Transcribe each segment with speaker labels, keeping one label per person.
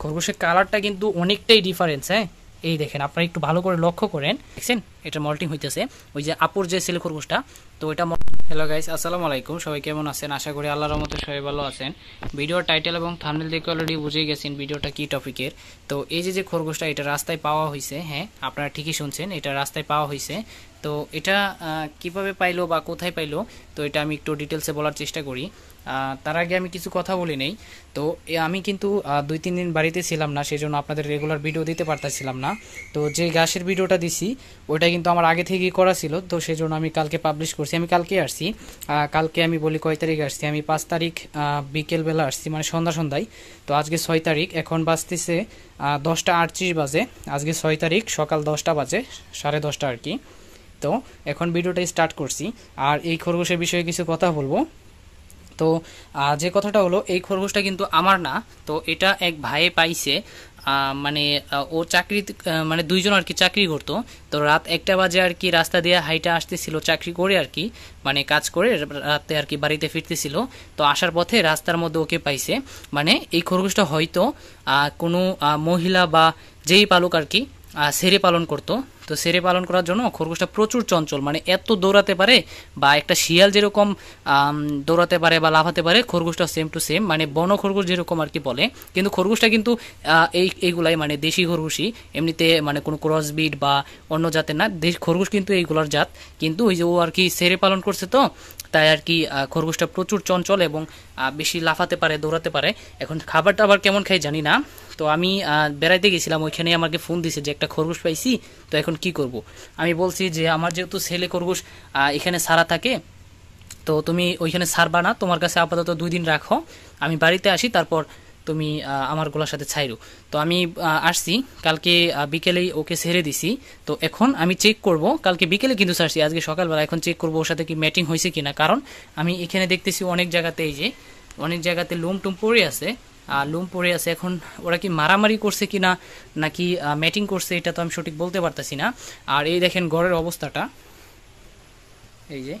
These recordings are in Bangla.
Speaker 1: খরগোশের কালারটা কিন্তু অনেকটাই ডিফারেন্স হ্যাঁ এই দেখেন আপনারা একটু ভালো করে লক্ষ্য করেন দেখছেন এটা মল্টিং হইতেছে ওই যে আপুর যে ছেলে খরগোশটা তো এটা হ্যালো গাইস আসসালামু আলাইকুম সবাই কেমন আছেন আশা করি আল্লাহর রহমতে সবাই ভালো আছেন ভিডিওর টাইটেল এবং থামনেল দেখে অলরেডি বুঝে গেছেন ভিডিওটা কি টপিকের তো এই যে যে খরগোশটা এটা রাস্তায় পাওয়া হয়েছে হ্যাঁ আপনারা ঠিকই শুনছেন এটা রাস্তায় পাওয়া হয়েছে তো এটা কিভাবে পাইলো বা কোথায় পাইলো তো এটা আমি একটু ডিটেলসে বলার চেষ্টা করি তার আগে আমি কিছু কথা বলি নেই তো আমি কিন্তু দুই তিন দিন বাড়িতে ছিলাম না সেজন্য আপনাদের রেগুলার ভিডিও দিতে পারতেছিলাম না তো যে ঘাসের ভিডিওটা দিছি ওইটা কিন্তু আমার আগে থেকেই করা ছিল তো সেই জন্য আমি কালকে পাবলিশ করছি আমি কালকে আসছি কালকে আমি বলি কয় তারিখ আসছি আমি পাঁচ তারিখ বিকেলবেলা আসছি মানে সন্ধ্যা সন্ধ্যায় তো আজকে ছয় তারিখ এখন বাজতেছে দশটা আটত্রিশ বাজে আজকে ছয় তারিখ সকাল দশটা বাজে সাড়ে দশটা আর কি তো এখন ভিডিওটা স্টার্ট করছি আর এই খরগোশের বিষয়ে কিছু কথা বলবো তো যে কথাটা হলো এই খরগোশটা কিন্তু আমার না তো এটা এক ভাইয়ে পাইছে মানে ও চাকরি মানে দুইজন আর কি চাকরি করতো তো রাত একটা বাজে আর কি রাস্তা দিয়ে হাইটা আসতেছিল চাকরি করে আর কি মানে কাজ করে রাতে আর কি বাড়িতে ফিরতেছিল তো আসার পথে রাস্তার মধ্যে ওকে পাইছে মানে এই খরগোশটা হয়তো কোনো মহিলা বা যেই পালক আর কি সেরে পালন করতো তো সেরে পালন করার জন্য খরগোশটা প্রচুর চঞ্চল মানে এত দৌড়াতে পারে বা একটা শিয়াল যেরকম দৌড়াতে পারে বা লাফাতে পারে খরগোশটা সেম টু সেম মানে বন খরগোশ যেরকম আর কি বলে কিন্তু খরগোশটা কিন্তু এই এইগুলাই মানে দেশি খরগোশই এমনিতে মানে কোনো ক্রসবিট বা অন্য জাতের না খরগোশ কিন্তু এইগুলোর জাত কিন্তু ওই যে ও আর কি সেরে পালন করছে তো তাই আর কি খরগোশটা প্রচুর চঞ্চল এবং বেশি লাফাতে পারে দৌড়াতে পারে এখন খাবার টাবার কেমন খাই জানি না তো আমি বেড়াইতে গেছিলাম ওইখানে আমাকে ফোন দিছে যে একটা খরগোশ পাইছি তো এখন কি করব। আমি বলছি যে আমার যেহেতু ছেলে খরগোশ এখানে সারা থাকে তো তুমি ওইখানে সারবা না তোমার কাছে আপাতত দুই দিন রাখো আমি বাড়িতে আসি তারপর তুমি আমার গোলার সাথে ছাইরো তো আমি আসছি কালকে বিকেলেই ওকে ছেড়ে দিছি তো এখন আমি চেক করব কালকে বিকেলে কিন্তু সারছি আজকে সকালবেলা এখন চেক করব ওর সাথে কি ম্যাটিং হয়েছে কিনা কারণ আমি এখানে দেখতেছি অনেক জায়গাতে এই যে অনেক জায়গাতে লোম টুম পড়ে আছে লুম পরে আছে এখন ওরা কি মারামারি করছে কি না নাকি ম্যাটিং করছে এটা তো আমি সঠিক বলতে পারতেছি না আর এই দেখেন ঘরের অবস্থাটা এই যে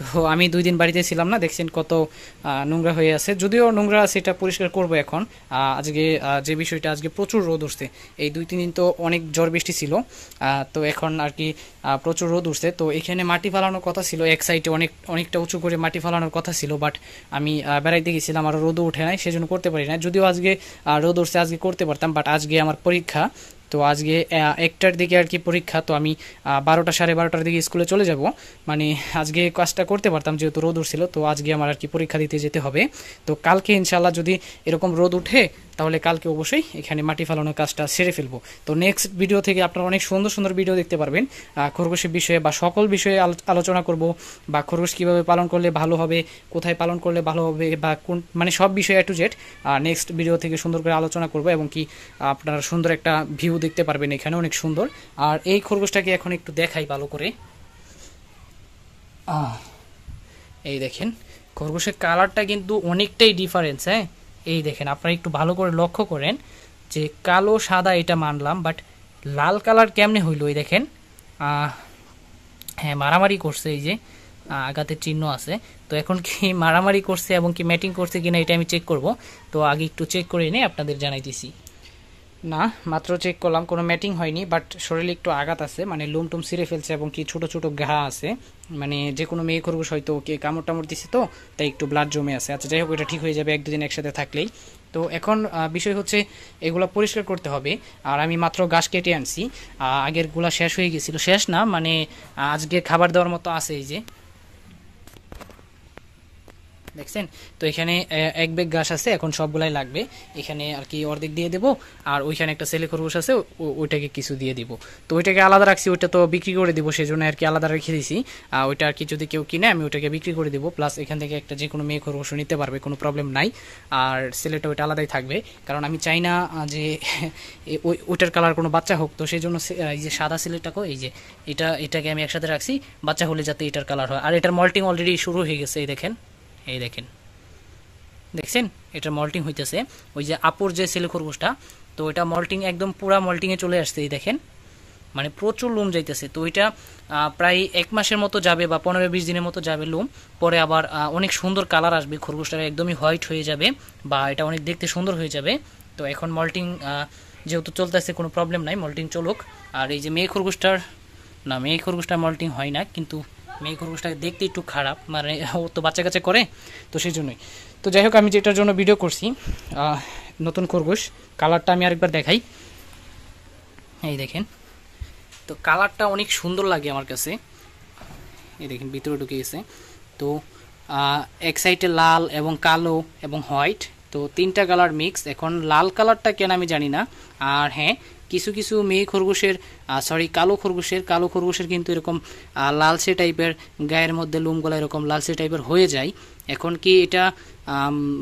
Speaker 1: তো আমি দুই দিন বাড়িতে ছিলাম না দেখছেন কত নোংরা হয়ে আছে যদিও নোংরা সেটা পরিষ্কার করব এখন আজকে যে বিষয়টা আজকে প্রচুর রোদ উঠছে এই দুই তিন দিন তো অনেক ঝড় বৃষ্টি ছিল তো এখন আর কি প্রচুর রোদ উঠছে তো এখানে মাটি ফালানোর কথা ছিল এক সাইডে অনেক অনেকটা উঁচু করে মাটি ফালানোর কথা ছিল বাট আমি বেড়াইতে গেছিলাম আর রোদও উঠে নাই সেজন্য করতে পারি না যদিও আজকে রোদ উঠছে আজকে করতে পারতাম বাট আজকে আমার পরীক্ষা তো আজকে একটার দিকে আর কি পরীক্ষা তো আমি বারোটা সাড়ে বারোটার দিকে স্কুলে চলে যাব মানে আজকে কাজটা করতে পারতাম যেহেতু রোদ উঠছিল তো আজকে আমার আর কি পরীক্ষা দিতে যেতে হবে তো কালকে ইনশাল্লাহ যদি এরকম রোদ উঠে তাহলে কালকে অবশ্যই এখানে মাটি ফালানোর কাজটা সেরে ফেলবো তো নেক্সট ভিডিও থেকে আপনারা অনেক সুন্দর সুন্দর ভিডিও দেখতে পারবেন খরগোশের বিষয়ে বা সকল বিষয়ে আলোচনা করব বা খরগোশ কীভাবে পালন করলে ভালো হবে কোথায় পালন করলে ভালো হবে বা কোন মানে সব বিষয়ে টু জেড নেক্সট ভিডিও থেকে সুন্দর করে আলোচনা করব এবং কি আপনারা সুন্দর একটা ভিউ দেখতে পারবেন এখানে অনেক সুন্দর আর এই খরগোশটাকে এখন একটু দেখাই ভালো করে এই দেখেন খরগোশের কালারটা কিন্তু অনেকটাই ডিফারেন্স হ্যাঁ এই দেখেন আপনারা একটু ভালো করে লক্ষ্য করেন যে কালো সাদা এটা মানলাম বাট লাল কালার কেমনে হইল এই দেখেন হ্যাঁ মারামারি করছে এই যে আঘাতের চিহ্ন আছে তো এখন কি মারামারি করছে এবং কি ম্যাটিং করছে কিনা এটা আমি চেক করব তো আগে একটু চেক করে নিয়ে আপনাদের জানাই দিছি না মাত্র চেক করলাম কোনো ম্যাটিং হয়নি বাট শরীরে একটু আঘাত আছে মানে লুম টুম ছিঁড়ে ফেলছে এবং কি ছোট ছোট ঘা আছে মানে যে কোনো মেয়ে খরগোশ হয়তো ওকে কামড় টামড় দিছে তো তাই একটু ব্লাড জমে আছে আচ্ছা যাই হোক এটা ঠিক হয়ে যাবে এক দুদিন একসাথে থাকলেই তো এখন বিষয় হচ্ছে এগুলো পরিষ্কার করতে হবে আর আমি মাত্র গাছ কেটে আনছি আগের গুলা শেষ হয়ে গেছিলো শেষ না মানে আজকে খাবার দেওয়ার মতো আছে এই যে দেখছেন তো এখানে এক বেগ ঘাস আছে এখন সবগুলাই লাগবে এখানে আর কি অর্ধেক দিয়ে দেবো আর ওইখানে একটা ছেলে খরগোশ আছে ওইটাকে কিছু দিয়ে দিব তো ওইটাকে আলাদা রাখছি ওইটা তো বিক্রি করে দিব সেই জন্য আর কি আলাদা রেখে দিছি আর ওইটা আর কি যদি কেউ কিনে আমি ওইটাকে বিক্রি করে দিব প্লাস এখান থেকে একটা যে কোনো মেয়ে খরগোশ নিতে পারবে কোনো প্রবলেম নাই আর ছেলেটা ওইটা আলাদাই থাকবে কারণ আমি চাই না যে ওই ওইটার কালার কোনো বাচ্চা হোক তো সেই জন্য এই যে সাদা ছেলেটাকেও এই যে এটা এটাকে আমি একসাথে রাখছি বাচ্চা হলে যাতে এটার কালার হয় আর এটার মল্টিং অলরেডি শুরু হয়ে গেছে এই দেখেন এই দেখেন দেখছেন এটা মল্টিং হইতেছে ওই যে আপুর যে ছেলে খরগোশটা তো এটা মল্টিং একদম পুরা মল্টিংয়ে চলে আসছে এই দেখেন মানে প্রচুর লুম যাইতেছে তো ওইটা প্রায় এক মাসের মতো যাবে বা পনেরো বিশ দিনের মতো যাবে লুম পরে আবার অনেক সুন্দর কালার আসবে খরগোশটা একদমই হোয়াইট হয়ে যাবে বা এটা অনেক দেখতে সুন্দর হয়ে যাবে তো এখন মল্টিং যেহেতু চলতেছে কোনো প্রবলেম নাই মল্টিং চলুক আর এই যে মেয়ে খরগোশটার না মেয়ে খরগোশটা মল্টিং হয় না কিন্তু মেয়ে খরগোশটা দেখতে একটু খারাপ মানে ও তো বাচ্চা কাছে করে তো সেই জন্যই তো যাই হোক আমি যেটার জন্য ভিডিও করছি নতুন খরগোশ কালারটা আমি আরেকবার দেখাই এই দেখেন তো কালারটা অনেক সুন্দর লাগে আমার কাছে এই দেখেন ভিতরে ঢুকে গেছে তো এক সাইডে লাল এবং কালো এবং হোয়াইট তো তিনটা কালার মিক্স এখন লাল কালারটা কেন আমি জানি না আর হ্যাঁ কিছু কিছু মেয়ে খরগোশের সরি কালো খরগোশের কালো খরগোশের কিন্তু এরকম লালসে টাইপের গায়ের মধ্যে গলা এরকম লালসে টাইপের হয়ে যায় এখন কি এটা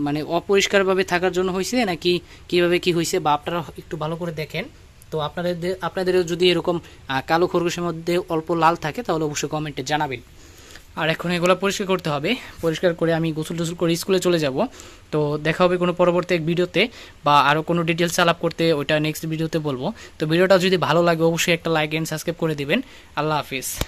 Speaker 1: মানে অপরিষ্কারভাবে থাকার জন্য হয়েছে নাকি কিভাবে কি হয়েছে বা আপনারা একটু ভালো করে দেখেন তো আপনাদের আপনাদেরও যদি এরকম কালো খরগোশের মধ্যে অল্প লাল থাকে তাহলে অবশ্যই কমেন্টে জানাবেন আর এখন এগুলো পরিষ্কার করতে হবে পরিষ্কার করে আমি গোসল টুসুল করে স্কুলে চলে যাব তো দেখা হবে কোনো পরবর্তী এক ভিডিওতে বা আরও কোনো ডিটেলস আলাপ করতে ওইটা নেক্সট ভিডিওতে বলবো তো ভিডিওটা যদি ভালো লাগে অবশ্যই একটা লাইক অ্যান্ড সাবস্ক্রাইব করে দেবেন আল্লাহ হাফিজ